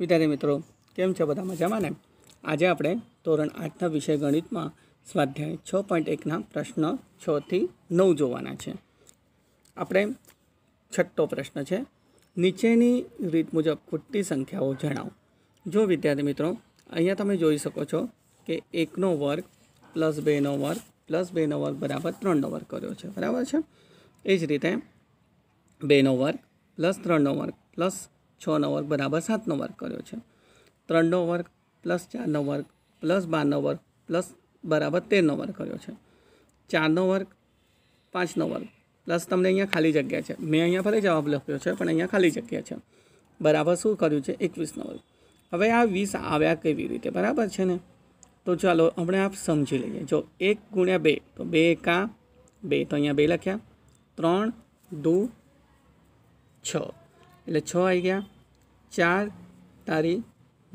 વિદ્યાર્થી મિત્રો કેમ છે બધા મજામાં ને આજે આપણે ધોરણ આઠના વિષય ગણિતમાં સ્વાધ્યાય છ પોઈન્ટ એકના પ્રશ્ન છથી નવ જોવાના છે આપણે છઠ્ઠો પ્રશ્ન છે નીચેની રીત મુજબ ખૂટતી સંખ્યાઓ જણાવો જો વિદ્યાર્થી મિત્રો અહીંયા તમે જોઈ શકો છો કે એકનો વર્ગ પ્લસ બેનો વર્ગ પ્લસ બેનો વર્ગ બરાબર ત્રણનો વર્ગ કર્યો છે બરાબર છે એ જ રીતે બેનો વર્ગ પ્લસ ત્રણનો વર્ગ પ્લસ છનો વર્ગ બરાબર સાતનો વર્ગ કર્યો છે ત્રણનો વર્ગ પ્લસ ચારનો વર્ગ પ્લસ બારનો વર્ગ પ્લસ બરાબર તેરનો વર્ગ કર્યો છે ચારનો વર્ગ પાંચનો વર્ગ પ્લસ તમને અહીંયા ખાલી જગ્યા છે મેં અહીંયા ભલે જવાબ લખ્યો છે પણ અહીંયા ખાલી જગ્યા છે બરાબર શું કર્યું છે એકવીસનો વર્ગ હવે આ વીસ આવ્યા કેવી રીતે બરાબર છે ને તો ચાલો આપણે આપ સમજી લઈએ જો એક ગુણ્યા બે તો બે એકા બે તો અહીંયા બે લખ્યા ત્રણ દુ છ એટલે છ આવી ગયા ચાર તારી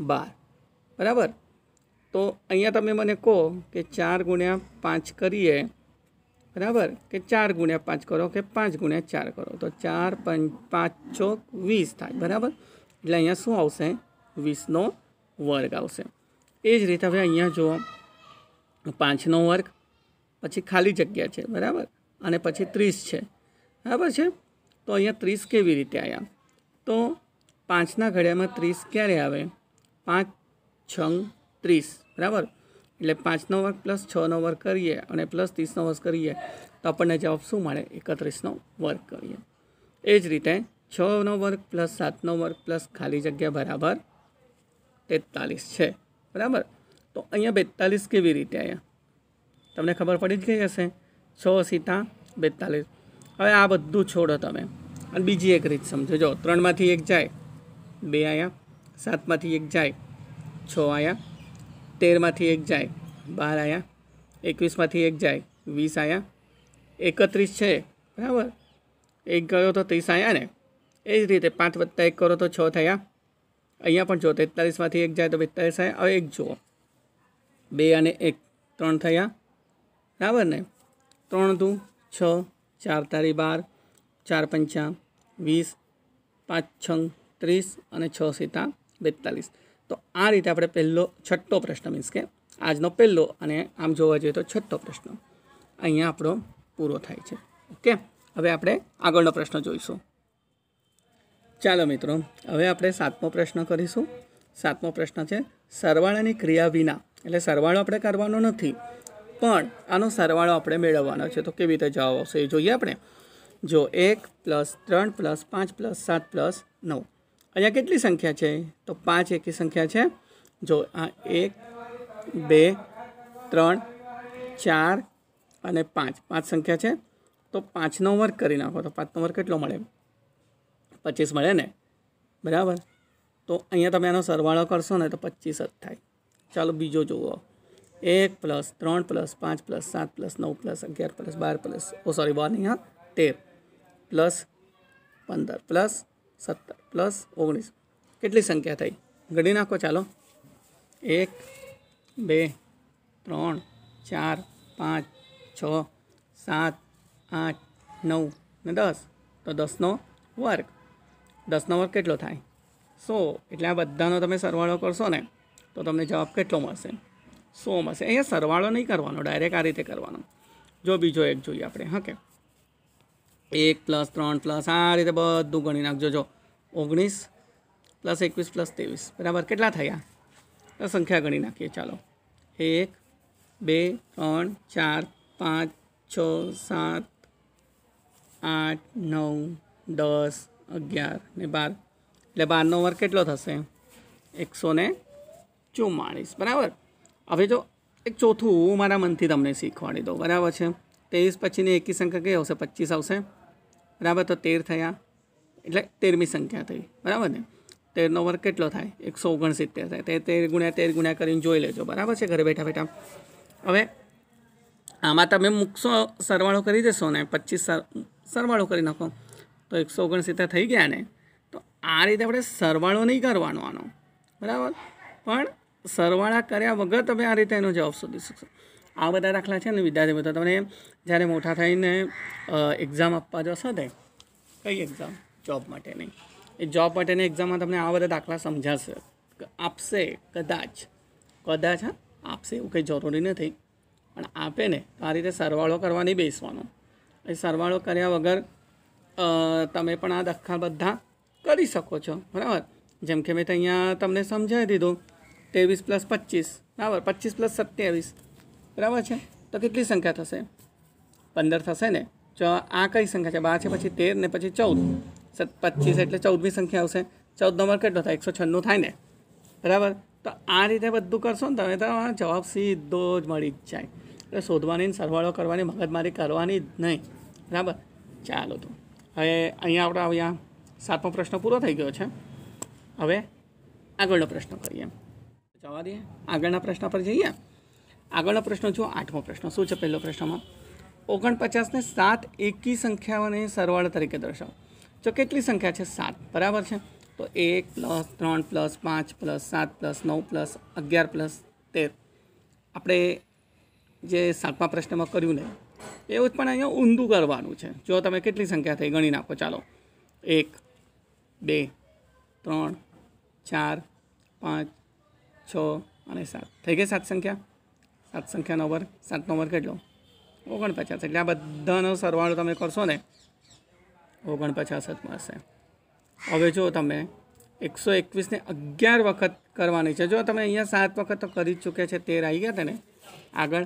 બાર બરાબર તો અહીંયા તમે મને કહો કે ચાર ગુણ્યા પાંચ કરીએ બરાબર કે ચાર ગુણ્યા પાંચ કરો કે પાંચ ગુણ્યા ચાર કરો તો ચાર પંચ પાંચ ચોક વીસ થાય બરાબર એટલે અહીંયા શું આવશે વીસનો વર્ગ આવશે એ જ રીતે હવે અહીંયા જુઓ પાંચનો વર્ગ પછી ખાલી જગ્યા છે બરાબર અને પછી ત્રીસ છે બરાબર છે તો અહીંયા ત્રીસ કેવી રીતે આવ્યા તો પાંચના ઘડિયામાં ત્રીસ ક્યારે આવે પાંચ છ ત્રીસ બરાબર એટલે પાંચનો વર્ગ પ્લસ છનો વર્ગ કરીએ અને પ્લસ ત્રીસનો વર્ગ કરીએ તો આપણને જવાબ શું મળે એકત્રીસનો વર્ગ કરીએ એ જ રીતે છનો વર્ગ પ્લસ સાતનો વર્ગ પ્લસ ખાલી જગ્યા બરાબર તેતાલીસ છે બરાબર તો અહીંયા બેતાલીસ કેવી રીતે અહીંયા તમને ખબર પડી જ ગઈ હશે છ સીતા બેતાલીસ હવે આ બધું છોડો તમે અને બીજી એક રીત સમજો જો ત્રણમાંથી એક જાય બે આયા સાતમાંથી એક જાય છ આયા તેરમાંથી એક જાય બાર આયા એકવીસમાંથી એક જાય વીસ આયા એકત્રીસ છે બરાબર એક ગયો તો ત્રીસ આયા ને એ જ રીતે પાંચ વત્તા એક કરો તો છ થયા અહીંયા પણ જો તેતાલીસમાંથી એક જાય તો બેતાલીસ આયા હવે એક જુઓ બે અને એક ત્રણ થયા બરાબર ને ત્રણ દુ છ ચાર તારી બાર ચાર પંચા વીસ પાંચ છંગ ત્રીસ અને છ સીતા બેતાલીસ તો આ રીતે આપણે પહેલો છઠ્ઠો પ્રશ્ન મીન્સ કે આજનો પહેલો અને આમ જોવા જોઈએ તો છઠ્ઠો પ્રશ્ન અહીંયા આપણો પૂરો થાય છે ઓકે હવે આપણે આગળનો પ્રશ્ન જોઈશું ચાલો મિત્રો હવે આપણે સાતમો પ્રશ્ન કરીશું સાતમો પ્રશ્ન છે સરવાળાની ક્રિયા વિના એટલે સરવાળો આપણે કરવાનો નથી પણ આનો સરવાળો આપણે મેળવવાનો છે તો કેવી રીતે જવાબ આવશે એ જોઈએ આપણે જો એક પ્લસ ત્રણ પ્લસ પાંચ પ્લસ સાત પ્લસ નવ અહીંયા કેટલી સંખ્યા છે તો પાંચ એકી સંખ્યા છે જો આ એક બે ત્રણ ચાર અને પાંચ પાંચ સંખ્યા છે તો પાંચનો વર્ગ કરી નાખો તો પાંચનો વર્ગ કેટલો મળે પચીસ મળે ને બરાબર તો અહીંયા તમે એનો સરવાળો કરશો ને તો પચીસ જ થાય ચાલો બીજો જુઓ એક પ્લસ ત્રણ પ્લસ પાંચ પ્લસ સાત પ્લસ નવ પ્લસ અગિયાર પ્લસ બાર પ્લસ ઓ સોરી બાર નહીં હા તેર પ્લસ પંદર પ્લસ સત્તર પ્લસ ઓગણીસ કેટલી સંખ્યા થઈ ગણી નાખો ચાલો એક બે ત્રણ ચાર પાંચ છ સાત આઠ નવ ને દસ તો દસનો વર્ગ દસનો વર્ગ કેટલો થાય સો એટલે આ બધાનો તમે સરવાળો કરશો ને તો તમને જવાબ કેટલો મળશે સો મળશે અહીંયા સરવાળો નહીં કરવાનો ડાયરેક્ટ આ રીતે કરવાનો જો બીજો એક જોઈએ આપણે હા કે એક પ્લસ ત્રણ પ્લસ આ રીતે બધું ગણી નાખજો જો ઓગણીસ પ્લસ એકવીસ પ્લસ ત્રેવીસ બરાબર કેટલા થયા સંખ્યા ગણી નાખીએ ચાલો એક બે ત્રણ ચાર પાંચ છ સાત આઠ નવ દસ અગિયાર ને બાર એટલે બારનો વર્ગ કેટલો થશે એકસો ને ચુમ્માળીસ બરાબર હવે જો એક ચોથું મારા મનથી તમને શીખવાડી દઉં બરાબર છે ત્રેવીસ પછીની એકી સંખ્યા કઈ આવશે પચીસ આવશે બરાબર તો તેર થયા એટલે તેરમી સંખ્યા થઈ બરાબર ને તેરનો વર્ગ કેટલો થાય એકસો ઓગણસિત્તેર થાય તે તેર ગુણ્યા તેર ગુણ્યા કરીને જોઈ લેજો બરાબર છે ઘરે બેઠા બેઠા હવે આમાં તમે મૂકશો સરવાળો કરી દેશો ને પચીસ સરવાળો કરી નાખો તો એકસો ઓગણસિત્તેર થઈ ગયા ને તો આ રીતે આપણે સરવાળો નહીં કરવાનો આનો બરાબર પણ સરવાળા કર્યા વગર તમે આ રીતે એનો જવાબ શોધી શકશો આ બધા દાખલા છે ને વિદ્યાર્થી મિત્રો તમને જ્યારે મોટા થઈને એક્ઝામ આપવા જશો તે કઈ એક્ઝામ જોબ માટેની એ જોબ માટેની એક્ઝામમાં તમને આ બધા દાખલા સમજાશે આપશે કદાચ કદાચ હા આપશે એવું કંઈ જરૂરી નથી પણ આપે ને તો આ રીતે સરવાળો કરવાની બેસવાનો એ સરવાળો કર્યા વગર તમે પણ આ દખા બધા કરી શકો છો બરાબર જેમ કે મેં અહીંયા તમને સમજાવી દીધું ત્રેવીસ પ્લસ પચીસ બરાબર પચીસ પ્લસ સત્યાવીસ બરાબર છે તો કેટલી સંખ્યા થશે પંદર થશે ને જો આ કઈ સંખ્યા છે બાર છે પછી તેર ને પછી ચૌદ પચીસ એટલે ચૌદમી સંખ્યા આવશે ચૌદ વર્ગ કેટલો થાય એકસો છન્નું થાય ને બરાબર તો આ રીતે બધું કરશો ને તમે તો જવાબ સીધો જ મળી જ જાય એટલે શોધવાની સરવાળો કરવાની મગજમારી કરવાની જ નહીં બરાબર ચાલો તો હવે અહીંયા આપણે અહીંયા સાતમો પ્રશ્ન પૂરો થઈ ગયો છે હવે આગળનો પ્રશ્ન કરીએ જવા દઈએ આગળના પ્રશ્ન પર જઈએ આગળનો પ્રશ્ન જુઓ આઠમો પ્રશ્ન શું છે પહેલો પ્રશ્નમાં ઓગણપચાસને સાત એકી સંખ્યાઓને સરવાળા તરીકે દર્શાવો જો કેટલી સંખ્યા છે સાત બરાબર છે તો એક પ્લસ ત્રણ પ્લસ પાંચ પ્લસ સાત પ્લસ નવ પ્લસ અગિયાર પ્લસ તેર આપણે જે સાતમા પ્રશ્નમાં કર્યું ને એવું જ પણ અહીંયા ઊંધું કરવાનું છે જો તમે કેટલી સંખ્યા થઈ ગણી નાખો ચાલો એક બે ત્રણ ચાર પાંચ છ અને સાત થઈ ગઈ સાત સંખ્યા સાત સંખ્યાનો વર્ગ સાતનો વર્ગ કેટલો ઓગણપચાસ એટલે આ બધાનો સરવાળો તમે કરશો ને ઓગણપચાસ જ મળશે હવે જો તમે એકસો એકવીસને અગિયાર વખત કરવાની છે જો તમે અહીંયા સાત વખત તો કરી જ ચૂક્યા છે તેર આવી ગયા તેને આગળ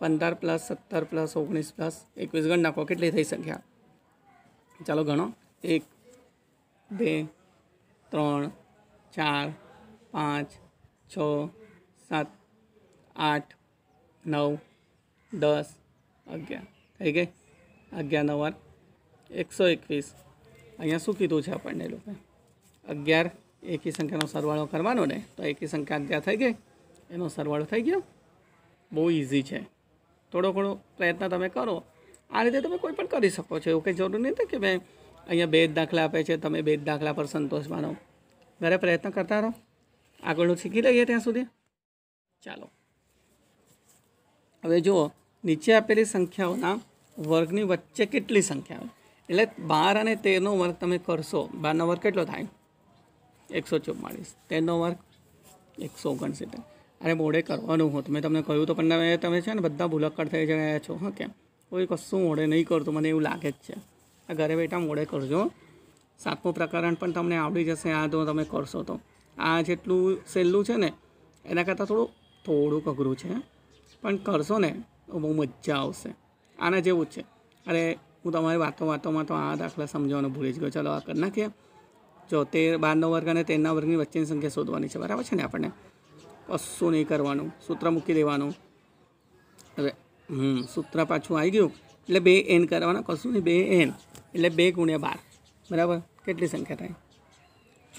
પંદર પ્લસ સત્તર પ્લસ ઓગણીસ પ્લસ એકવીસ ગણ નાખો કેટલી થઈ સંખ્યા ચાલો ગણો એક બે ત્રણ ચાર પાંચ છ સાત આઠ નવ દસ અગિયાર થઈ ગઈ અગિયાર નવાર એકસો એકવીસ અહીંયા શું કીધું છે આપણને લોકો અગિયાર એકી સંખ્યાનો સરવાળો કરવાનો ને તો એકી સંખ્યા ત્યાં થઈ ગઈ એનો સરવાળો થઈ ગયો બહુ ઇઝી છે થોડો ઘણો પ્રયત્ન તમે કરો આ રીતે તમે કોઈ પણ કરી શકો છો એવું કંઈ જરૂર નથી કે મેં અહીંયા બે જ દાખલા આપે છે તમે બે જ દાખલા પર સંતોષ માનો ઘરે પ્રયત્ન કરતા રહો આગળનું શીખી લઈએ ત્યાં સુધી ચાલો હવે જુઓ નીચે આપેલી સંખ્યાઓના વર્ગની વચ્ચે કેટલી સંખ્યા એટલે બાર અને તેરનો વર્ગ તમે કરશો બારનો વર્ગ કેટલો થાય એકસો ચુમ્માળીસ તેરનો વર્ગ એકસો ઓગણસિત્તેર અરે મોડે કરવાનું હું મેં તમને કહ્યું તો પણ તમે તમે છે ને બધા ભૂલક્કડ થઈ રહ્યા છો હા કેમ કોઈ કશું મોડે નહીં કરતું મને એવું લાગે જ છે આ ઘરે બેટા મોડે કરજો સાતમું પ્રકરણ પણ તમને આવડી જશે આ તો તમે કરશો તો આ જેટલું સહેલું છે ને એના કરતાં થોડું થોડુંક અઘરું છે પણ કરસો ને બહુ મજા આવશે આને જેવું જ છે અને હું તમારી વાતો વાતોમાં તો આ દાખલા સમજાવવાનું ભૂલી જ ગયો ચાલ આ કર નાખીએ 74 12 નો વર્ગ અને 13 ના વર્ગની વચ્ચેની સંખ્યા શોધવાની છે બરાબર છે ને આપણે કશું નહી કરવાનું સૂત્ર મૂકી દેવાનું હવે હું સૂત્ર પાછું આવી ગયો એટલે 2n કરવાનો કશું નહી 2n એટલે 2 * 12 બરાબર કેટલી સંખ્યા થાય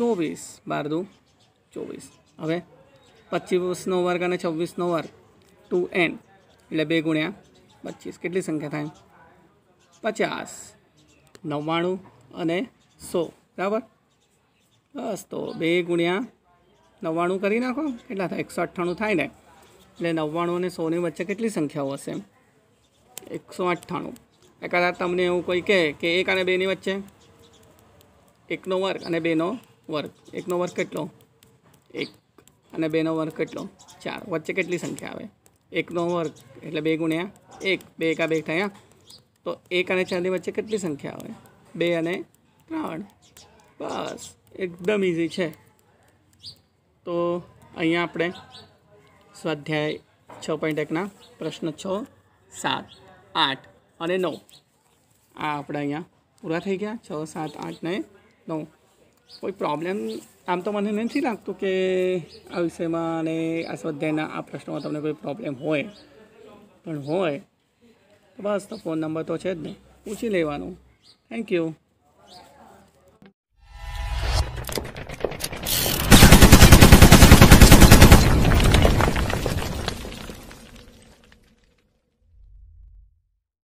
24 12 * 2 24 હવે 25 નો વર્ગ અને 26 નો વર્ગ ટુ એન એટલે બે ગુણ્યા પચીસ કેટલી સંખ્યા થાય પચાસ નવ્વાણું અને સો બરાબર બસ તો બે ગુણ્યા નવ્વાણું કરી નાખો કેટલા થાય એકસો અઠ્ઠાણું થાય ને એટલે નવ્વાણું અને સોની વચ્ચે કેટલી સંખ્યાઓ હશે એકસો અઠ્ઠાણું કદાચ તમને એવું કોઈ કહે કે એક અને બેની વચ્ચે એકનો વર્ગ અને બેનો વર્ગ એકનો વર્ગ કેટલો એક અને બેનો વર્ગ કેટલો ચાર વચ્ચે કેટલી સંખ્યા આવે એકનો વર્ગ એટલે બે ગુણ્યા એક બે એકા બે થયા તો એક અને ચારની વચ્ચે કેટલી સંખ્યા આવે બે અને ત્રણ બસ એકદમ ઇઝી છે તો અહીંયા આપણે સ્વાધ્યાય છ પોઈન્ટ એકના પ્રશ્ન છ સાત આઠ અને નવ આ આપણે અહીંયા પૂરા થઈ ગયા છ સાત આઠ ને નવ કોઈ પ્રોબ્લેમ આમ તો મને નથી લાગતું કે આ વિષયમાં અને આ સ્વાધ્યાયના આ પ્રશ્નમાં તમને કોઈ પ્રોબ્લેમ હોય પણ હોય તો બસ તો ફોન નંબર તો છે જ ને પૂછી લેવાનું થેન્ક યુ